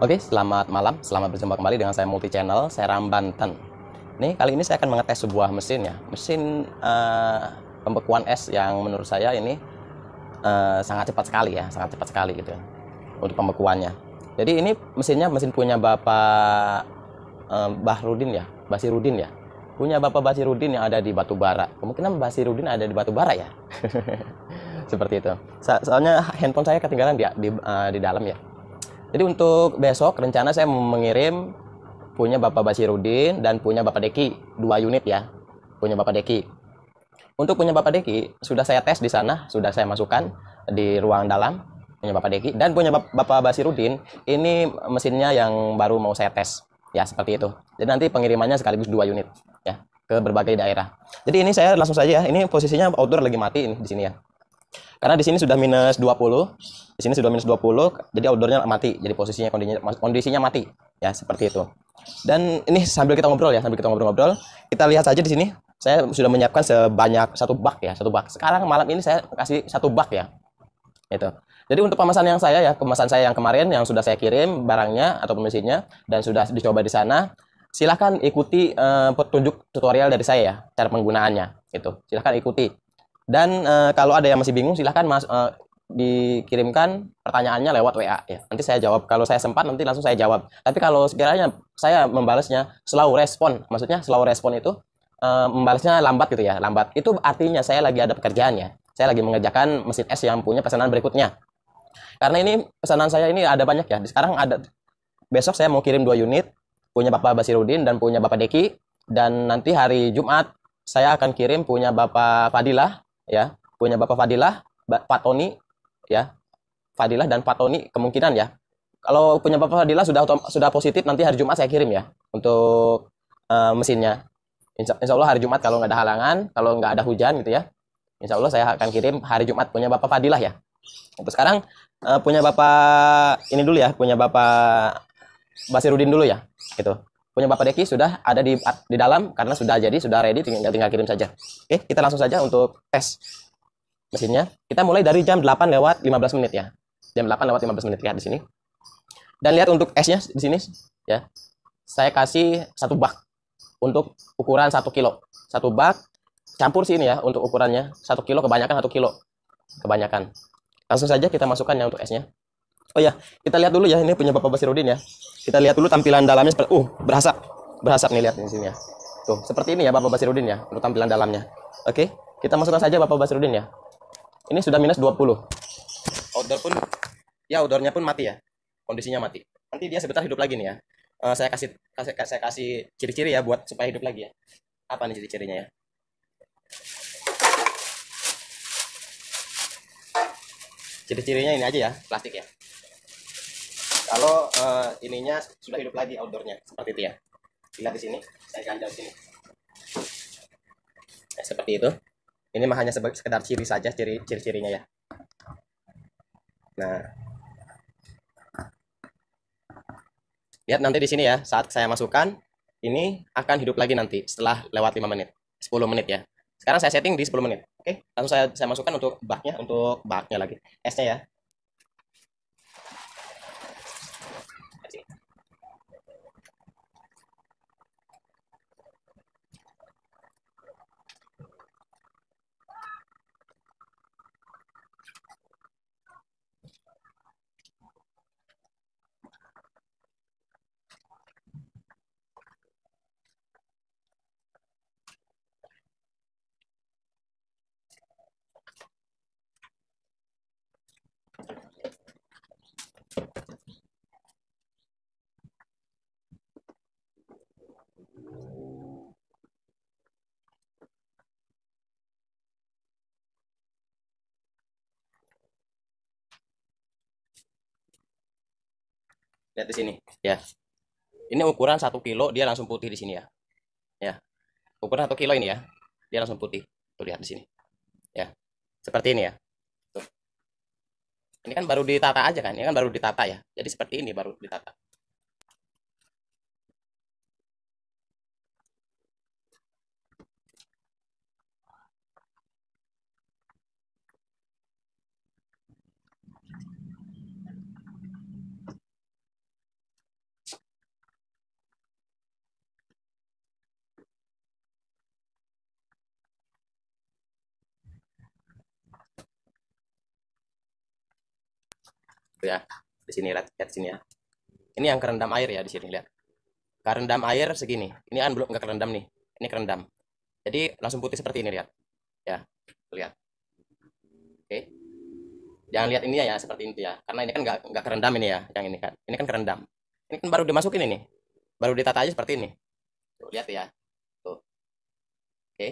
Oke, selamat malam. Selamat berjumpa kembali dengan saya Multi Channel, Seram Banten. Nih, kali ini saya akan mengetes sebuah mesin ya. Mesin uh, pembekuan es yang menurut saya ini uh, sangat cepat sekali ya, sangat cepat sekali gitu ya, untuk pembekuannya. Jadi ini mesinnya mesin punya Bapak uh, Bahrudin ya, Basirudin ya. Punya Bapak Basirudin yang ada di Batubara. Kemungkinan Basirudin ada di Batubara ya. Seperti itu. So soalnya handphone saya ketinggalan di di, uh, di dalam ya jadi untuk besok rencana saya mengirim punya Bapak Basirudin dan punya Bapak Deki, dua unit ya. Punya Bapak Deki. Untuk punya Bapak Deki sudah saya tes di sana, sudah saya masukkan di ruang dalam punya Bapak Deki dan punya Bapak Basirudin ini mesinnya yang baru mau saya tes ya seperti itu jadi nanti pengirimannya sekaligus dua unit ya ke berbagai daerah jadi ini saya langsung saja ya ini posisinya outdoor lagi mati ini di sini ya karena di sini sudah minus 20, di sini sudah minus 20, jadi outdoornya mati, jadi posisinya kondisinya, kondisinya mati, ya seperti itu. Dan ini sambil kita ngobrol ya, sambil kita ngobrol-ngobrol, kita lihat saja di sini, saya sudah menyiapkan sebanyak satu bak ya, satu bak. Sekarang malam ini saya kasih satu bak ya, itu. Jadi untuk pemesan yang saya ya, pemesan saya yang kemarin yang sudah saya kirim barangnya atau mesinnya dan sudah dicoba di sana, silahkan ikuti uh, petunjuk tutorial dari saya ya cara penggunaannya itu silahkan ikuti dan uh, kalau ada yang masih bingung silahkan mas, uh, dikirimkan pertanyaannya lewat WA ya. Nanti saya jawab. Kalau saya sempat nanti langsung saya jawab. Tapi kalau sekiranya saya membalasnya slow respon, maksudnya slow respon itu uh, membalasnya lambat gitu ya, lambat. Itu artinya saya lagi ada pekerjaan ya. Saya lagi mengerjakan mesin es yang punya pesanan berikutnya. Karena ini pesanan saya ini ada banyak ya. Sekarang ada besok saya mau kirim dua unit punya Bapak Basirudin dan punya Bapak Deki dan nanti hari Jumat saya akan kirim punya Bapak Fadilah ya punya Bapak Fadilah, Pak Tony, ya Fadilah dan Pak Tony kemungkinan ya. Kalau punya Bapak Fadilah sudah sudah positif nanti hari Jumat saya kirim ya untuk uh, mesinnya. Insya, insya Allah hari Jumat kalau nggak ada halangan, kalau nggak ada hujan gitu ya. Insya Allah saya akan kirim hari Jumat punya Bapak Fadilah ya. Untuk sekarang uh, punya Bapak ini dulu ya, punya Bapak Basirudin dulu ya, gitu punya Bapak Deki sudah ada di di dalam karena sudah jadi, sudah ready, tinggal tinggal kirim saja. Oke, kita langsung saja untuk tes mesinnya. Kita mulai dari jam 8 lewat 15 menit ya. Jam 8 lewat 15 menit lihat ya di sini. Dan lihat untuk esnya di sini ya. Saya kasih satu bak untuk ukuran 1 kilo. Satu bak campur sini ya untuk ukurannya. 1 kilo kebanyakan 1 kilo. Kebanyakan. Langsung saja kita masukkan ya untuk esnya. Oh ya, kita lihat dulu ya ini punya Bapak Basirudin ya. Kita lihat dulu tampilan dalamnya seperti uh, berasap. Berasap nih lihat di sini ya. Tuh, seperti ini ya Bapak Basirudin ya, untuk tampilan dalamnya. Oke, kita masukkan saja Bapak Basirudin ya. Ini sudah minus 20. Outdoor pun ya outdoornya pun mati ya. Kondisinya mati. Nanti dia sebentar hidup lagi nih ya. Uh, saya kasih kasih saya kasih ciri-ciri ya buat supaya hidup lagi ya. Apa nih ciri-cirinya ya? Ciri-cirinya ini aja ya, plastik ya kalau uh, ininya sudah hidup lagi outdoornya seperti itu ya lihat di sini saya di sini nah, seperti itu ini mah hanya sekedar ciri saja ciri ciri-cirinya ya nah lihat nanti di sini ya saat saya masukkan ini akan hidup lagi nanti setelah lewat 5 menit 10 menit ya sekarang saya setting di 10 menit oke langsung saya saya masukkan untuk baknya untuk baknya lagi esnya ya lihat di sini ya ini ukuran satu kilo dia langsung putih di sini ya ya ukuran satu kilo ini ya dia langsung putih tuh lihat di sini ya seperti ini ya tuh. ini kan baru ditata aja kan ini kan baru ditata ya jadi seperti ini baru ditata ya di sini lihat lihat sini ya ini yang kerendam air ya di sini lihat kerendam air segini ini kan belum nggak kerendam nih ini kerendam jadi langsung putih seperti ini lihat ya lihat oke jangan lihat ini ya, ya seperti ini ya karena ini kan nggak nggak kerendam ini ya yang ini kan ini kan kerendam ini kan baru dimasukin ini baru ditata aja seperti ini tuh, lihat ya tuh oke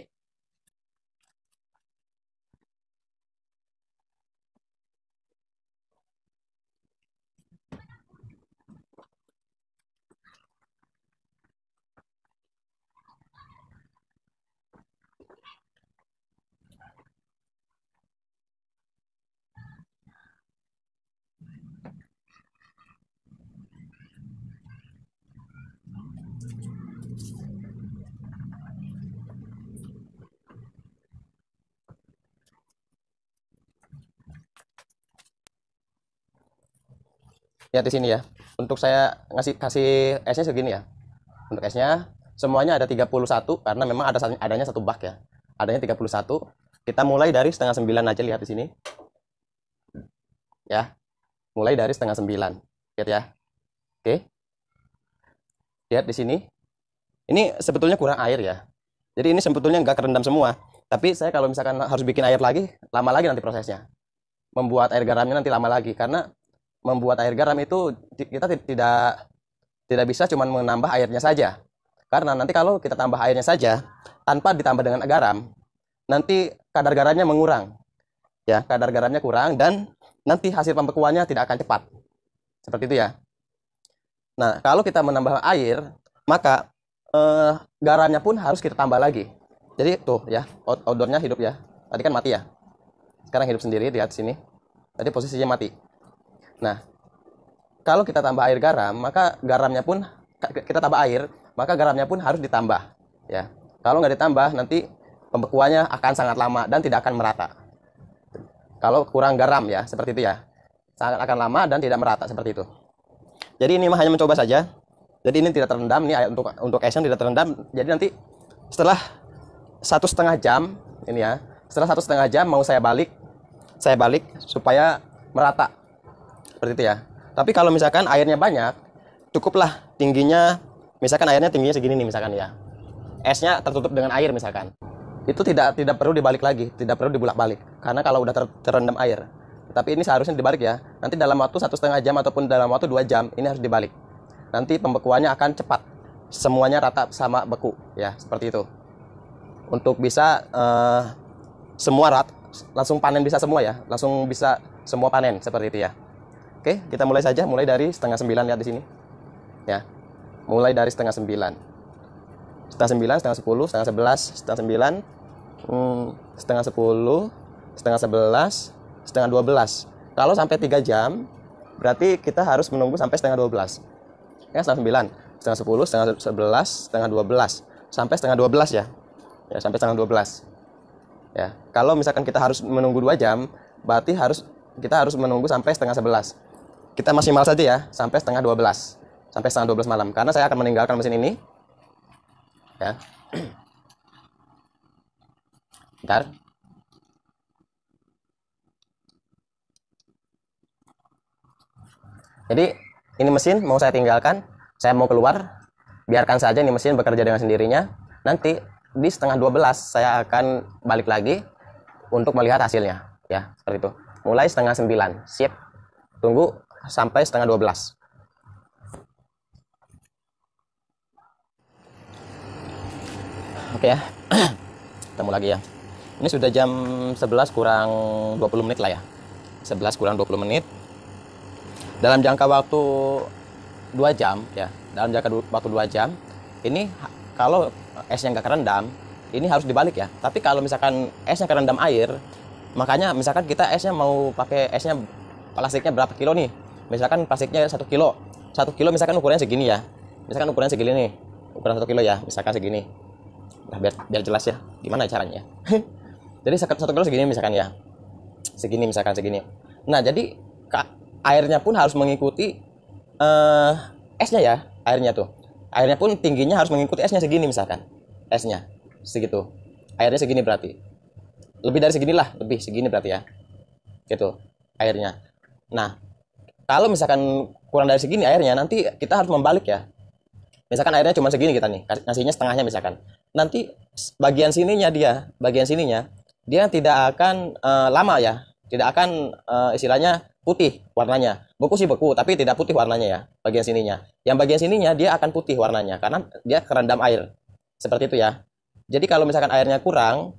lihat di sini ya untuk saya ngasih kasih esnya segini ya untuk esnya semuanya ada 31 karena memang ada adanya satu bak ya adanya 31 kita mulai dari setengah sembilan aja lihat di sini ya mulai dari setengah sembilan lihat ya oke lihat di sini ini sebetulnya kurang air ya jadi ini sebetulnya nggak kerendam semua tapi saya kalau misalkan harus bikin air lagi lama lagi nanti prosesnya membuat air garamnya nanti lama lagi karena membuat air garam itu kita tidak tidak bisa cuma menambah airnya saja. Karena nanti kalau kita tambah airnya saja tanpa ditambah dengan garam, nanti kadar garamnya mengurang. Ya, kadar garamnya kurang dan nanti hasil pembekuannya tidak akan cepat. Seperti itu ya. Nah, kalau kita menambah air, maka eh, garamnya pun harus kita tambah lagi. Jadi tuh ya, outdoornya hidup ya. Tadi kan mati ya. Sekarang hidup sendiri lihat sini. Tadi posisinya mati. Nah, kalau kita tambah air garam, maka garamnya pun kita tambah air, maka garamnya pun harus ditambah, ya. Kalau nggak ditambah, nanti pembekuannya akan sangat lama dan tidak akan merata. Kalau kurang garam ya, seperti itu ya. Sangat akan lama dan tidak merata seperti itu. Jadi ini hanya mencoba saja. Jadi ini tidak terendam, nih untuk untuk esen tidak terendam. Jadi nanti setelah satu setengah jam ini ya, setelah satu setengah jam mau saya balik, saya balik supaya merata seperti itu ya tapi kalau misalkan airnya banyak cukuplah tingginya misalkan airnya tingginya segini nih misalkan ya esnya tertutup dengan air misalkan itu tidak tidak perlu dibalik lagi tidak perlu dibulak balik karena kalau udah ter, terendam air tapi ini seharusnya dibalik ya nanti dalam waktu satu setengah jam ataupun dalam waktu dua jam ini harus dibalik nanti pembekuannya akan cepat semuanya rata sama beku ya seperti itu untuk bisa uh, semua rat langsung panen bisa semua ya langsung bisa semua panen seperti itu ya Oke, kita mulai saja. Mulai dari setengah sembilan lihat di sini. Ya, mulai dari setengah sembilan. Setengah sembilan, setengah sepuluh, setengah sebelas, setengah sembilan, hmm, setengah sepuluh, setengah sebelas, setengah dua belas. Kalau sampai tiga jam, berarti kita harus menunggu sampai setengah dua belas. Ya, setengah sembilan, setengah sepuluh, setengah sebelas, setengah dua belas, sampai setengah dua belas ya. Ya, sampai setengah dua belas. Ya, kalau misalkan kita harus menunggu dua jam, berarti harus kita harus menunggu sampai setengah sebelas kita maksimal saja ya sampai setengah 12 sampai setengah 12 malam karena saya akan meninggalkan mesin ini ya Bentar. Jadi ini mesin mau saya tinggalkan, saya mau keluar, biarkan saja ini mesin bekerja dengan sendirinya. Nanti di setengah 12 saya akan balik lagi untuk melihat hasilnya. Ya, seperti itu. Mulai setengah 9, sip. Tunggu sampai setengah 12. Oke ya. Ketemu lagi ya. Ini sudah jam 11 kurang 20 menit lah ya. 11 kurang 20 menit. Dalam jangka waktu 2 jam ya. Dalam jangka waktu 2 jam ini kalau esnya nggak kerendam, ini harus dibalik ya. Tapi kalau misalkan esnya kerendam air, makanya misalkan kita esnya mau pakai esnya plastiknya berapa kilo nih misalkan plastiknya satu kilo satu kilo misalkan ukurannya segini ya misalkan ukurannya segini nih ukuran satu kilo ya misalkan segini nah biar biar jelas ya gimana caranya jadi satu kilo segini misalkan ya segini misalkan segini nah jadi airnya pun harus mengikuti uh, esnya ya airnya tuh airnya pun tingginya harus mengikuti esnya segini misalkan esnya segitu airnya segini berarti lebih dari segini lah lebih segini berarti ya gitu airnya nah kalau misalkan kurang dari segini airnya nanti kita harus membalik ya misalkan airnya cuma segini kita nih ngasihnya setengahnya misalkan nanti bagian sininya dia bagian sininya dia tidak akan uh, lama ya tidak akan uh, istilahnya putih warnanya beku sih beku tapi tidak putih warnanya ya bagian sininya yang bagian sininya dia akan putih warnanya karena dia kerendam air seperti itu ya jadi kalau misalkan airnya kurang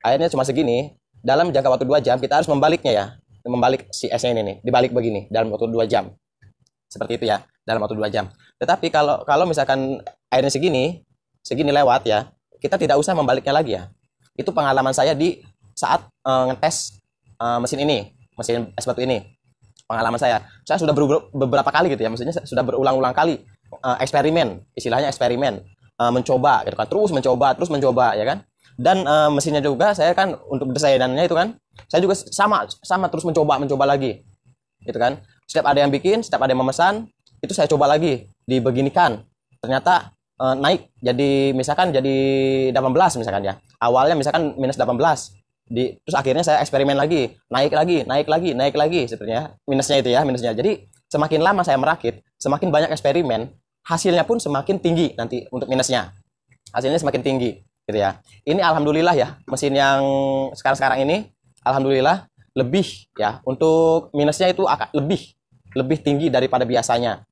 airnya cuma segini dalam jangka waktu dua jam kita harus membaliknya ya membalik si S ini nih, dibalik begini dalam waktu 2 jam. Seperti itu ya, dalam waktu 2 jam. Tetapi kalau kalau misalkan airnya segini, segini lewat ya, kita tidak usah membaliknya lagi ya. Itu pengalaman saya di saat e, ngetes e, mesin ini, mesin es batu ini. Pengalaman saya, saya sudah ber beberapa kali gitu ya, maksudnya sudah berulang-ulang kali e, eksperimen, istilahnya eksperimen, e, mencoba gitu kan, terus mencoba, terus mencoba ya kan. Dan e, mesinnya juga saya kan untuk desainannya itu kan saya juga sama sama terus mencoba mencoba lagi. Gitu kan? Setiap ada yang bikin, setiap ada yang memesan, itu saya coba lagi dibeginikan. Ternyata e, naik jadi misalkan jadi 18 misalkan ya. Awalnya misalkan minus 18. Di, terus akhirnya saya eksperimen lagi, naik lagi, naik lagi, naik lagi sebenarnya minusnya itu ya, minusnya. Jadi semakin lama saya merakit, semakin banyak eksperimen, hasilnya pun semakin tinggi nanti untuk minusnya. Hasilnya semakin tinggi gitu ya. Ini alhamdulillah ya, mesin yang sekarang-sekarang ini alhamdulillah lebih ya untuk minusnya itu agak lebih lebih tinggi daripada biasanya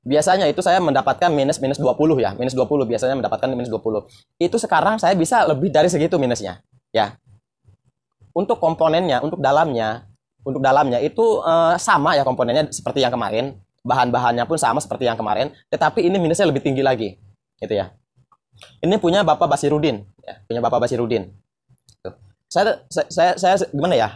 biasanya itu saya mendapatkan minus minus 20 ya minus 20 biasanya mendapatkan minus 20 itu sekarang saya bisa lebih dari segitu minusnya ya untuk komponennya untuk dalamnya untuk dalamnya itu eh, sama ya komponennya seperti yang kemarin bahan-bahannya pun sama seperti yang kemarin tetapi ini minusnya lebih tinggi lagi gitu ya ini punya Bapak Basirudin ya, punya Bapak Basirudin saya saya saya gimana ya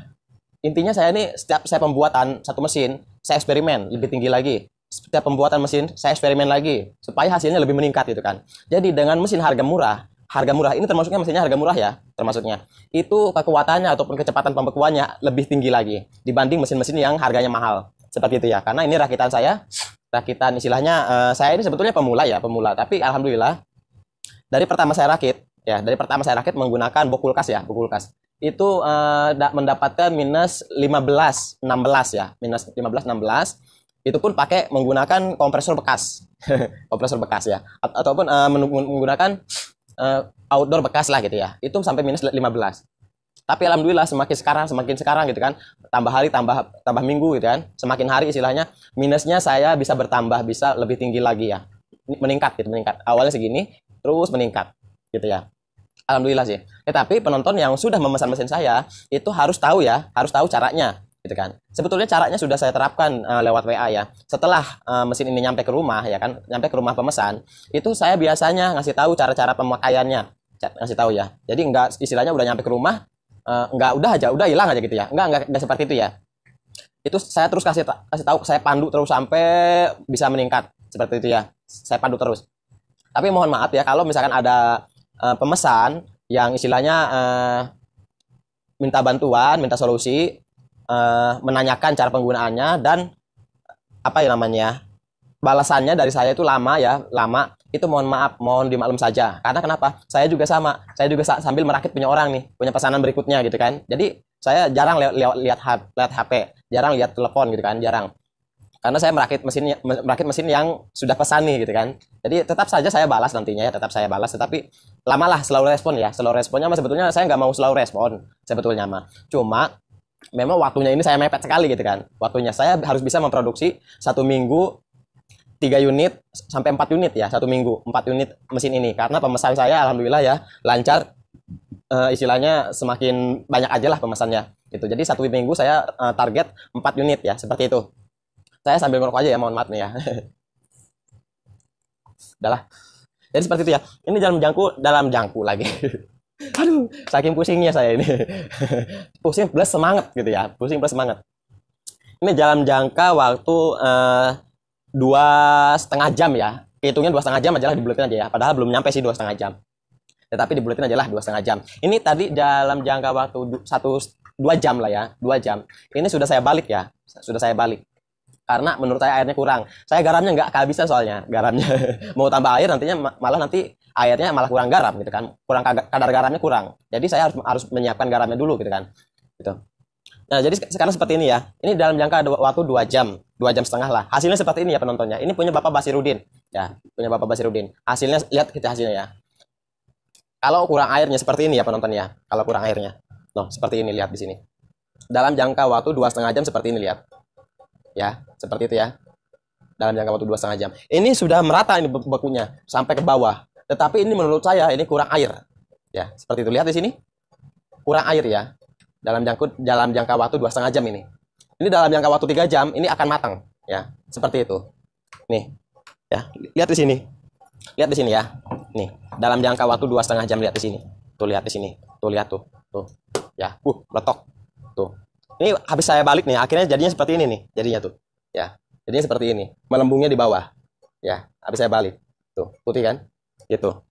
intinya saya ini setiap saya pembuatan satu mesin saya eksperimen lebih tinggi lagi setiap pembuatan mesin saya eksperimen lagi supaya hasilnya lebih meningkat gitu kan jadi dengan mesin harga murah harga murah ini termasuknya mesinnya harga murah ya termasuknya itu kekuatannya ataupun kecepatan pembekuannya lebih tinggi lagi dibanding mesin-mesin yang harganya mahal seperti itu ya karena ini rakitan saya rakitan istilahnya uh, saya ini sebetulnya pemula ya pemula tapi alhamdulillah dari pertama saya rakit ya dari pertama saya rakit menggunakan bokulkas kulkas ya bokulkas. kulkas itu uh, mendapatkan minus 15 16 ya minus 15 16 itu pun pakai menggunakan kompresor bekas kompresor bekas ya A ataupun uh, menggunakan uh, outdoor bekas lah gitu ya itu sampai minus 15 tapi alhamdulillah semakin sekarang semakin sekarang gitu kan tambah hari tambah tambah minggu gitu kan semakin hari istilahnya minusnya saya bisa bertambah bisa lebih tinggi lagi ya meningkat gitu meningkat awalnya segini terus meningkat gitu ya alhamdulillah sih tetapi penonton yang sudah memesan-mesin saya itu harus tahu ya harus tahu caranya gitu kan sebetulnya caranya sudah saya terapkan uh, lewat WA ya setelah uh, mesin ini nyampe ke rumah ya kan nyampe ke rumah pemesan itu saya biasanya ngasih tahu cara-cara pemakaiannya ngasih tahu ya jadi enggak istilahnya udah nyampe ke rumah uh, eh, enggak udah aja udah hilang aja gitu ya enggak enggak, enggak seperti itu ya itu saya terus kasih kasih tahu saya pandu terus sampai bisa meningkat seperti itu ya saya pandu terus tapi mohon maaf ya kalau misalkan ada uh, pemesan yang istilahnya uh, minta bantuan, minta solusi, uh, menanyakan cara penggunaannya dan apa ya namanya balasannya dari saya itu lama ya lama itu mohon maaf mohon dimaklum saja karena kenapa saya juga sama saya juga sambil merakit punya orang nih punya pesanan berikutnya gitu kan jadi saya jarang lihat lihat lihat HP jarang lihat telepon gitu kan jarang karena saya merakit mesin ya, merakit mesin yang sudah pesan nih gitu kan jadi tetap saja saya balas nantinya ya tetap saya balas tetapi lamalah selalu respon ya selalu responnya mas. sebetulnya saya nggak mau selalu respon sebetulnya mah cuma memang waktunya ini saya mepet sekali gitu kan waktunya saya harus bisa memproduksi satu minggu tiga unit sampai empat unit ya satu minggu empat unit mesin ini karena pemesan saya alhamdulillah ya lancar e, istilahnya semakin banyak aja lah pemesannya gitu jadi satu minggu saya e, target empat unit ya seperti itu saya sambil ngerokok aja ya mohon maaf nih ya udahlah jadi seperti itu ya ini dalam jangku dalam jangku lagi aduh saking pusingnya saya ini pusing plus semangat gitu ya pusing plus semangat ini dalam jangka waktu eh, dua setengah jam ya hitungnya dua setengah jam aja lah dibuletin aja ya padahal belum nyampe sih dua setengah jam tetapi dibuletin aja lah dua setengah jam ini tadi dalam jangka waktu satu dua jam lah ya dua jam ini sudah saya balik ya sudah saya balik karena menurut saya airnya kurang. Saya garamnya nggak kehabisan soalnya garamnya. Mau tambah air nantinya malah nanti airnya malah kurang garam gitu kan. Kurang kadar garamnya kurang. Jadi saya harus harus menyiapkan garamnya dulu gitu kan. Gitu. Nah, jadi sekarang seperti ini ya. Ini dalam jangka waktu 2 jam, 2 jam setengah lah. Hasilnya seperti ini ya penontonnya. Ini punya Bapak Basirudin. Ya, punya Bapak Basirudin. Hasilnya lihat kita gitu hasilnya ya. Kalau kurang airnya seperti ini ya penontonnya. Kalau kurang airnya. Noh, seperti ini lihat di sini. Dalam jangka waktu dua setengah jam seperti ini lihat ya seperti itu ya dalam jangka waktu dua setengah jam ini sudah merata ini bekunya sampai ke bawah tetapi ini menurut saya ini kurang air ya seperti itu lihat di sini kurang air ya dalam jangka dalam jangka waktu dua setengah jam ini ini dalam jangka waktu tiga jam ini akan matang ya seperti itu nih ya lihat di sini lihat di sini ya nih dalam jangka waktu dua setengah jam lihat di sini tuh lihat di sini tuh lihat tuh tuh ya uh letok tuh ini habis saya balik nih akhirnya jadinya seperti ini nih jadinya tuh ya jadinya seperti ini melembungnya di bawah ya habis saya balik tuh putih kan gitu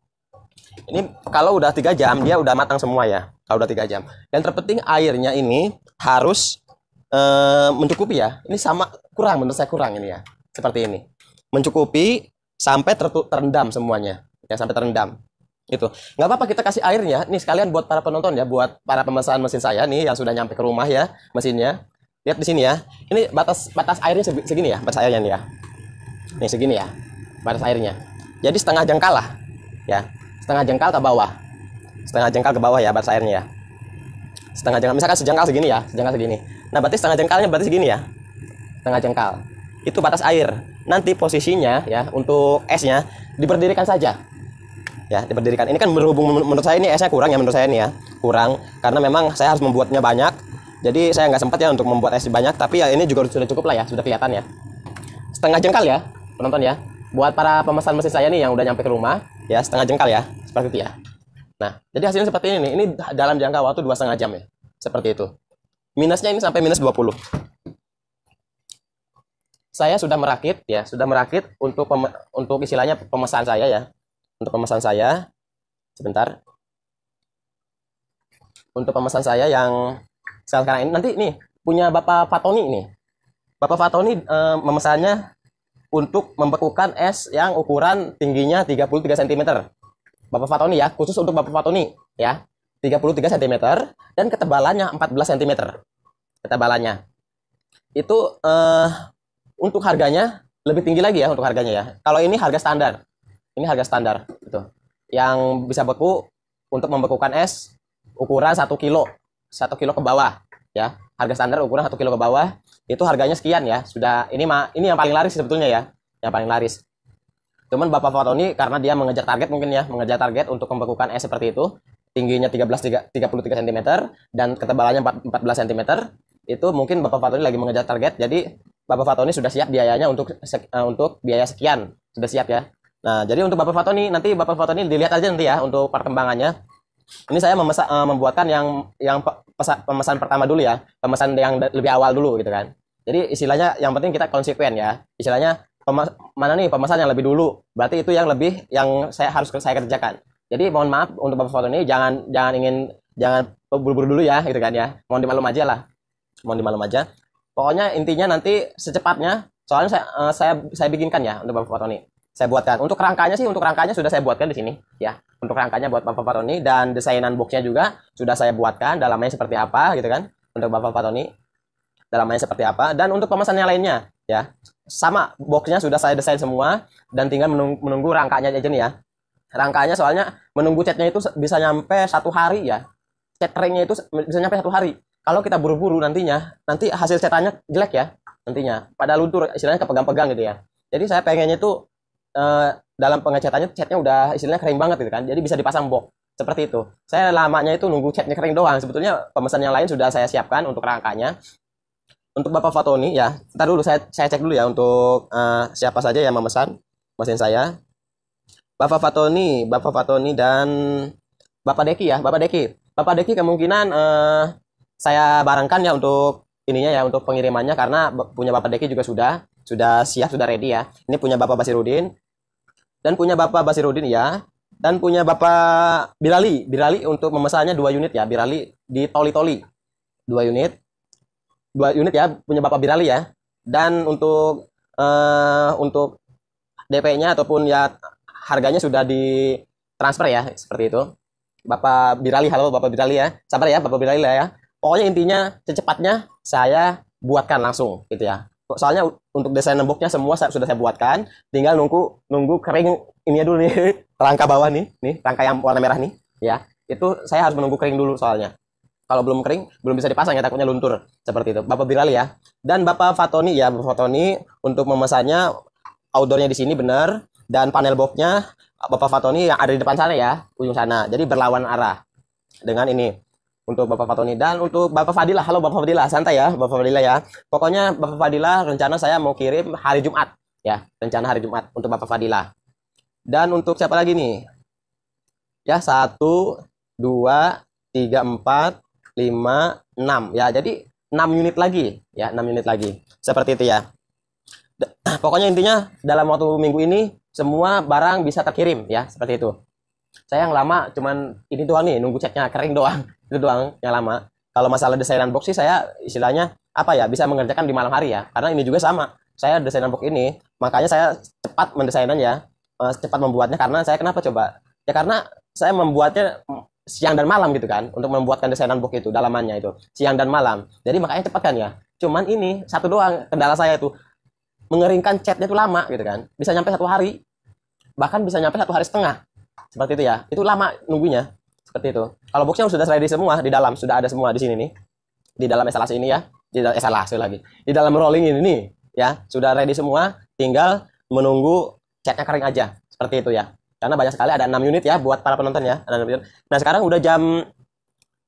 ini kalau udah tiga jam dia udah matang semua ya kalau udah tiga jam Dan terpenting airnya ini harus e, mencukupi ya ini sama kurang menurut saya kurang ini ya seperti ini mencukupi sampai ter terendam semuanya ya sampai terendam itu nggak apa-apa kita kasih airnya nih sekalian buat para penonton ya buat para pemesan mesin saya nih yang sudah nyampe ke rumah ya mesinnya lihat di sini ya ini batas batas airnya segini ya batas airnya nih ya nih segini ya batas airnya jadi setengah jengkal lah ya setengah jengkal ke bawah setengah jengkal ke bawah ya batas airnya ya setengah jengkal misalkan sejengkal segini ya sejengkal segini nah berarti setengah jengkalnya berarti segini ya setengah jengkal itu batas air nanti posisinya ya untuk esnya diberdirikan saja ya diberdirikan ini kan berhubung menurut saya ini esnya eh, kurang ya menurut saya ini ya kurang karena memang saya harus membuatnya banyak jadi saya nggak sempat ya untuk membuat es banyak tapi ya ini juga sudah cukup lah ya sudah kelihatan ya setengah jengkal ya penonton ya buat para pemesan mesin saya nih yang udah nyampe ke rumah ya setengah jengkal ya seperti itu ya nah jadi hasilnya seperti ini nih ini dalam jangka waktu dua setengah jam ya seperti itu minusnya ini sampai minus 20 saya sudah merakit ya sudah merakit untuk untuk istilahnya pemesan saya ya untuk pemesan saya sebentar untuk pemesan saya yang sekarang ini nanti nih punya Bapak Fatoni nih Bapak Fatoni e, memesannya untuk membekukan es yang ukuran tingginya 33 cm Bapak Fatoni ya khusus untuk Bapak Fatoni ya 33 cm dan ketebalannya 14 cm ketebalannya itu eh, untuk harganya lebih tinggi lagi ya untuk harganya ya kalau ini harga standar ini harga standar gitu yang bisa beku untuk membekukan es ukuran 1 kilo 1 kilo ke bawah ya harga standar ukuran 1 kilo ke bawah itu harganya sekian ya sudah ini mah ini yang paling laris sebetulnya ya yang paling laris cuman Bapak Fatoni karena dia mengejar target mungkin ya mengejar target untuk membekukan es seperti itu tingginya 13 33 cm dan ketebalannya 14 cm itu mungkin Bapak Fatoni lagi mengejar target jadi Bapak Fatoni sudah siap biayanya untuk eh, untuk biaya sekian sudah siap ya Nah, jadi untuk Bapak Fato ini nanti Bapak Fato ini dilihat aja nanti ya untuk perkembangannya. Ini saya memesa, uh, eh, membuatkan yang yang pesan, pemesan pertama dulu ya, pemesan yang lebih awal dulu gitu kan. Jadi istilahnya yang penting kita konsekuen ya. Istilahnya pemas, mana nih pemesan yang lebih dulu, berarti itu yang lebih yang saya harus saya kerjakan. Jadi mohon maaf untuk Bapak Fato ini jangan jangan ingin jangan buru-buru dulu ya gitu kan ya. Mohon dimaklum aja lah. Mohon dimaklum aja. Pokoknya intinya nanti secepatnya soalnya saya uh, saya saya bikinkan ya untuk Bapak Fato ini saya buatkan. Untuk rangkanya sih, untuk rangkanya sudah saya buatkan di sini, ya. Untuk rangkanya buat Bapak Fatoni dan desainan boxnya juga sudah saya buatkan. Dalamnya seperti apa, gitu kan? Untuk Bapak Fatoni, dalamnya seperti apa. Dan untuk pemesannya lainnya, ya, sama boxnya sudah saya desain semua dan tinggal menunggu, menunggu rangkanya aja nih ya. Rangkanya soalnya menunggu catnya itu bisa nyampe satu hari ya. Cat ringnya itu bisa nyampe satu hari. Kalau kita buru-buru nantinya, nanti hasil cetanya jelek ya nantinya. Pada luntur istilahnya kepegang-pegang gitu ya. Jadi saya pengennya itu Eh, dalam pengecatannya catnya udah istilahnya kering banget gitu kan jadi bisa dipasang box seperti itu saya lamanya itu nunggu catnya kering doang sebetulnya pemesan yang lain sudah saya siapkan untuk rangkanya untuk bapak Fatoni ya ntar dulu saya saya cek dulu ya untuk uh, siapa saja yang memesan mesin saya bapak Fatoni bapak Fatoni dan bapak Deki ya bapak Deki bapak Deki kemungkinan uh, saya barangkan ya untuk ininya ya untuk pengirimannya karena punya bapak Deki juga sudah sudah siap sudah ready ya ini punya bapak Basirudin dan punya Bapak Basirudin ya dan punya Bapak Birali Birali untuk memesannya dua unit ya Birali di Toli Toli dua unit dua unit ya punya Bapak Birali ya dan untuk uh, untuk DP-nya ataupun ya harganya sudah di transfer ya seperti itu Bapak Birali halo Bapak Birali ya sabar ya Bapak Birali ya pokoknya intinya secepatnya saya buatkan langsung gitu ya soalnya untuk desain temboknya semua saya, sudah saya buatkan. Tinggal nunggu nunggu kering ini dulu nih rangka bawah nih, nih rangka yang warna merah nih, ya. Itu saya harus menunggu kering dulu soalnya. Kalau belum kering, belum bisa dipasang ya takutnya luntur seperti itu. Bapak Bilal ya. Dan Bapak Fatoni ya, Bapak Fatoni untuk memesannya outdoornya di sini benar dan panel boxnya Bapak Fatoni yang ada di depan sana ya, ujung sana. Jadi berlawan arah dengan ini untuk Bapak Fatoni dan untuk Bapak Fadila. Halo Bapak Fadila, santai ya Bapak Fadila ya. Pokoknya Bapak Fadila rencana saya mau kirim hari Jumat ya, rencana hari Jumat untuk Bapak Fadila. Dan untuk siapa lagi nih? Ya, satu, dua, tiga, empat, lima, enam. Ya, jadi enam unit lagi. Ya, enam unit lagi. Seperti itu ya. Pokoknya intinya dalam waktu minggu ini semua barang bisa terkirim ya, seperti itu. Saya yang lama cuman ini doang nih, nunggu ceknya kering doang itu doang yang lama kalau masalah desainan box sih saya istilahnya apa ya bisa mengerjakan di malam hari ya karena ini juga sama saya desainan box ini makanya saya cepat mendesainannya eh, cepat membuatnya karena saya kenapa coba ya karena saya membuatnya siang dan malam gitu kan untuk membuatkan desainan box itu dalamannya itu siang dan malam jadi makanya cepat kan ya cuman ini satu doang kendala saya itu mengeringkan catnya itu lama gitu kan bisa nyampe satu hari bahkan bisa nyampe satu hari setengah seperti itu ya itu lama nunggunya seperti itu kalau boxnya sudah ready semua di dalam sudah ada semua di sini nih di dalam instalasi ini ya di dalam etalase lagi di dalam rolling ini nih ya sudah ready semua tinggal menunggu catnya kering aja seperti itu ya karena banyak sekali ada 6 unit ya buat para penonton ya nah sekarang udah jam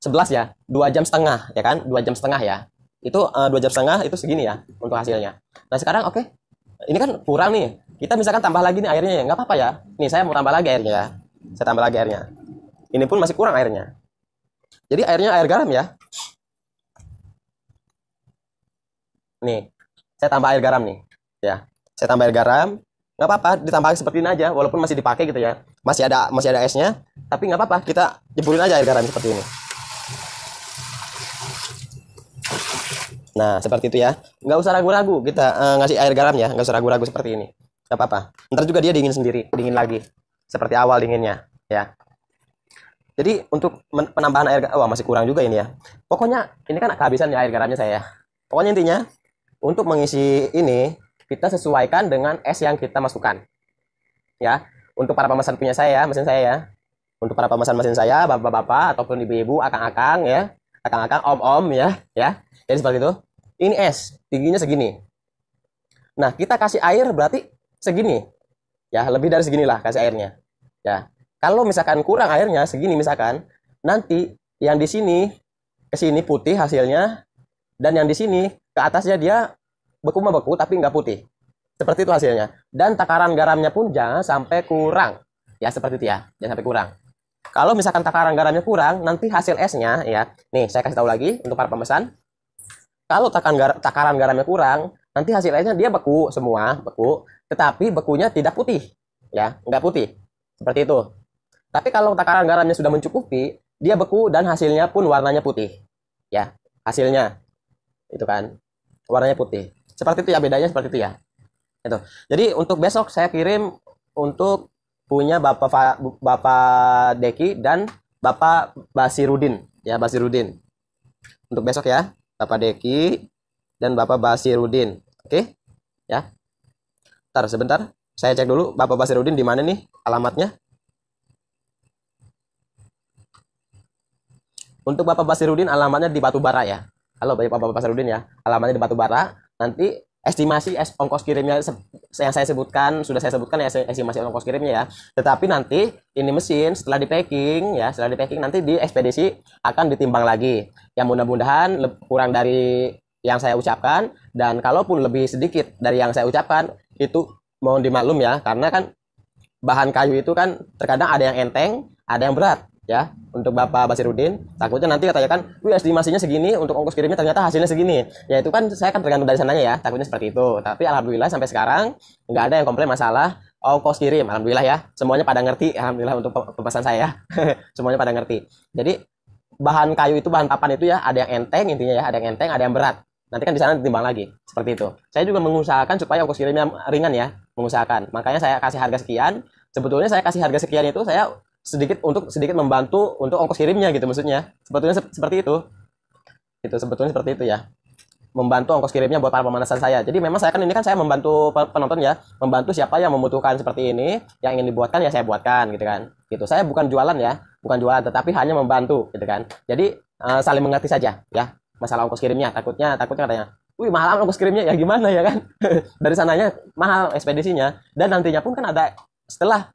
11 ya 2 jam setengah ya kan 2 jam setengah ya itu eh, dua 2 jam setengah itu segini ya untuk hasilnya nah sekarang oke okay, ini kan kurang nih kita misalkan tambah lagi nih airnya ya nggak apa-apa ya nih saya mau tambah lagi airnya ya saya tambah lagi airnya ini pun masih kurang airnya. Jadi airnya air garam ya. Nih, saya tambah air garam nih. Ya, saya tambah air garam. Nggak apa-apa, ditambah seperti ini aja, walaupun masih dipakai gitu ya. Masih ada masih ada esnya, tapi nggak apa-apa, kita jeburin aja air garam seperti ini. Nah, seperti itu ya. Nggak usah ragu-ragu kita uh, ngasih air garam ya. Nggak usah ragu-ragu seperti ini. Nggak apa-apa. Ntar juga dia dingin sendiri. Dingin lagi. Seperti awal dinginnya. Ya. Jadi untuk penambahan air wah masih kurang juga ini ya. Pokoknya ini kan kehabisan ya air garamnya saya. Pokoknya intinya untuk mengisi ini kita sesuaikan dengan es yang kita masukkan. Ya, untuk para pemesan punya saya, mesin saya ya. Untuk para pemesan mesin saya, bapak-bapak ataupun ibu-ibu, akang-akang ya, akang-akang, om-om ya, ya. Jadi seperti itu. Ini es, tingginya segini. Nah, kita kasih air berarti segini. Ya, lebih dari segini lah kasih airnya. Ya, kalau misalkan kurang airnya segini misalkan, nanti yang di sini ke sini putih hasilnya dan yang di sini ke atasnya dia beku beku, tapi nggak putih. Seperti itu hasilnya. Dan takaran garamnya pun jangan sampai kurang. Ya seperti itu ya, jangan sampai kurang. Kalau misalkan takaran garamnya kurang, nanti hasil esnya ya. Nih, saya kasih tahu lagi untuk para pemesan. Kalau takaran, gar takaran garamnya kurang, nanti hasil esnya dia beku semua, beku, tetapi bekunya tidak putih. Ya, nggak putih. Seperti itu. Tapi kalau takaran garamnya sudah mencukupi, dia beku dan hasilnya pun warnanya putih. Ya, hasilnya itu kan warnanya putih. Seperti itu ya bedanya seperti itu ya. Itu. Jadi untuk besok saya kirim untuk punya Bapak Bapak Deki dan Bapak Basirudin ya Basirudin. Untuk besok ya, Bapak Deki dan Bapak Basirudin. Oke? Ya. Ntar sebentar, saya cek dulu Bapak Basirudin di mana nih alamatnya. Untuk Bapak Basirudin alamatnya di Batu Bara ya. Kalau Bapak Basirudin ya, alamatnya di Batu Bara. Nanti estimasi ongkos kirimnya yang saya sebutkan sudah saya sebutkan ya estimasi ongkos kirimnya ya tetapi nanti ini mesin setelah di packing ya setelah di packing nanti di ekspedisi akan ditimbang lagi yang mudah-mudahan kurang dari yang saya ucapkan dan kalaupun lebih sedikit dari yang saya ucapkan itu mohon dimaklum ya karena kan bahan kayu itu kan terkadang ada yang enteng ada yang berat ya untuk Bapak Basirudin takutnya nanti katanya kan wih estimasinya segini untuk ongkos kirimnya ternyata hasilnya segini ya itu kan saya akan tergantung dari sananya ya takutnya seperti itu tapi alhamdulillah sampai sekarang nggak ada yang komplain masalah ongkos kirim alhamdulillah ya semuanya pada ngerti alhamdulillah untuk pesan saya semuanya pada ngerti jadi bahan kayu itu bahan papan itu ya ada yang enteng intinya ya ada yang enteng ada yang berat nanti kan di sana ditimbang lagi seperti itu saya juga mengusahakan supaya ongkos kirimnya ringan ya mengusahakan makanya saya kasih harga sekian sebetulnya saya kasih harga sekian itu saya sedikit untuk sedikit membantu untuk ongkos kirimnya gitu maksudnya sebetulnya se seperti itu gitu sebetulnya seperti itu ya membantu ongkos kirimnya buat para pemanasan saya jadi memang saya kan ini kan saya membantu penonton ya membantu siapa yang membutuhkan seperti ini yang ingin dibuatkan ya saya buatkan gitu kan gitu saya bukan jualan ya bukan jualan tetapi hanya membantu gitu kan jadi uh, saling mengerti saja ya masalah ongkos kirimnya takutnya takutnya katanya wih mahal ongkos kirimnya ya gimana ya kan dari sananya mahal ekspedisinya dan nantinya pun kan ada setelah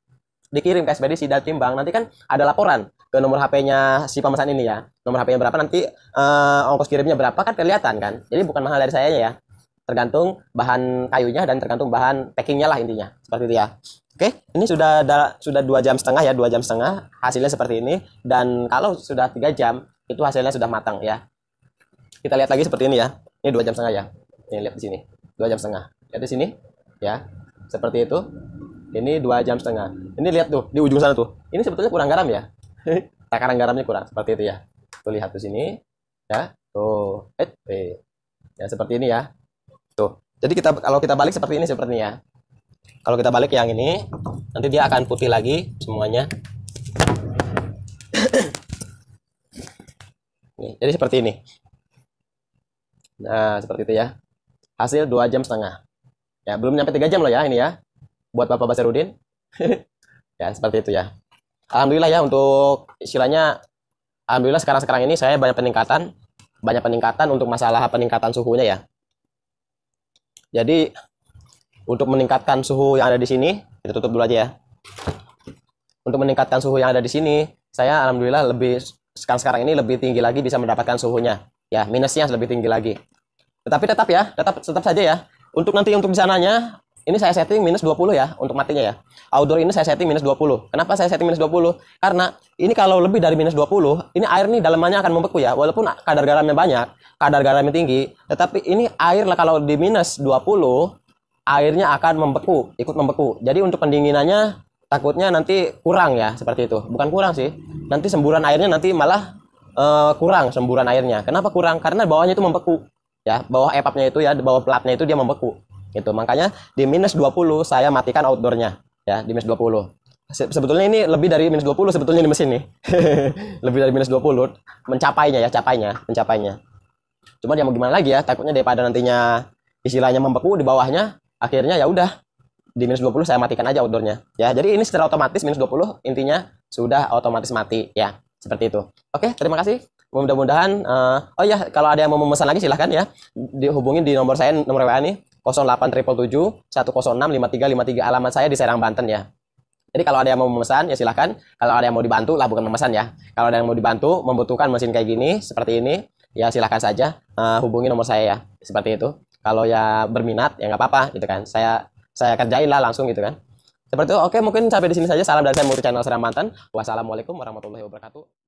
dikirim ke SPD si Datim Bank nanti kan ada laporan ke nomor HP-nya si pemesan ini ya nomor HP-nya berapa nanti uh, ongkos kirimnya berapa kan kelihatan kan jadi bukan mahal dari saya ya tergantung bahan kayunya dan tergantung bahan packingnya lah intinya seperti itu ya oke ini sudah sudah dua jam setengah ya dua jam setengah hasilnya seperti ini dan kalau sudah tiga jam itu hasilnya sudah matang ya kita lihat lagi seperti ini ya ini dua jam setengah ya ini lihat di sini dua jam setengah lihat di sini ya seperti itu ini dua jam setengah ini lihat tuh di ujung sana tuh ini sebetulnya kurang garam ya takaran garamnya kurang seperti itu ya tuh lihat tuh sini ya tuh eh, eh, ya seperti ini ya tuh jadi kita kalau kita balik seperti ini seperti ini ya kalau kita balik yang ini nanti dia akan putih lagi semuanya Nih, jadi seperti ini nah seperti itu ya hasil dua jam setengah ya belum nyampe tiga jam loh ya ini ya buat Bapak Basarudin. ya, seperti itu ya. Alhamdulillah ya untuk istilahnya alhamdulillah sekarang-sekarang ini saya banyak peningkatan, banyak peningkatan untuk masalah peningkatan suhunya ya. Jadi untuk meningkatkan suhu yang ada di sini, kita tutup dulu aja ya. Untuk meningkatkan suhu yang ada di sini, saya alhamdulillah lebih sekarang-sekarang ini lebih tinggi lagi bisa mendapatkan suhunya. Ya, minusnya lebih tinggi lagi. Tetapi tetap ya, tetap tetap saja ya. Untuk nanti untuk di sananya ini saya setting minus 20 ya untuk matinya ya. Outdoor ini saya setting minus 20. Kenapa saya setting minus 20? Karena ini kalau lebih dari minus 20, ini air nih dalamannya akan membeku ya. Walaupun kadar garamnya banyak, kadar garamnya tinggi, tetapi ini air lah kalau di minus 20, airnya akan membeku, ikut membeku. Jadi untuk pendinginannya takutnya nanti kurang ya seperti itu. Bukan kurang sih. Nanti semburan airnya nanti malah uh, kurang semburan airnya. Kenapa kurang? Karena bawahnya itu membeku. Ya, bawah epapnya itu ya, bawah platnya itu dia membeku Gitu. Makanya di minus 20 saya matikan outdoornya ya, di minus 20. Sebetulnya ini lebih dari minus 20 sebetulnya di mesin nih. lebih dari minus 20 mencapainya ya, capainya, mencapainya. Cuma dia mau gimana lagi ya, takutnya daripada nantinya istilahnya membeku di bawahnya, akhirnya ya udah di minus 20 saya matikan aja outdoornya ya jadi ini secara otomatis minus 20 intinya sudah otomatis mati ya seperti itu oke terima kasih mudah-mudahan uh, oh ya kalau ada yang mau memesan lagi silahkan ya dihubungin di nomor saya nomor WA nih tiga 106 5353 alamat saya di Serang Banten ya. Jadi kalau ada yang mau memesan ya silahkan. Kalau ada yang mau dibantu lah bukan memesan ya. Kalau ada yang mau dibantu membutuhkan mesin kayak gini seperti ini ya silahkan saja uh, hubungi nomor saya ya seperti itu. Kalau ya berminat ya nggak apa-apa gitu kan. Saya saya kerjain lah langsung gitu kan. Seperti itu. Oke mungkin sampai di sini saja. Salam dari saya Muti Channel Serang Banten. Wassalamualaikum warahmatullahi wabarakatuh.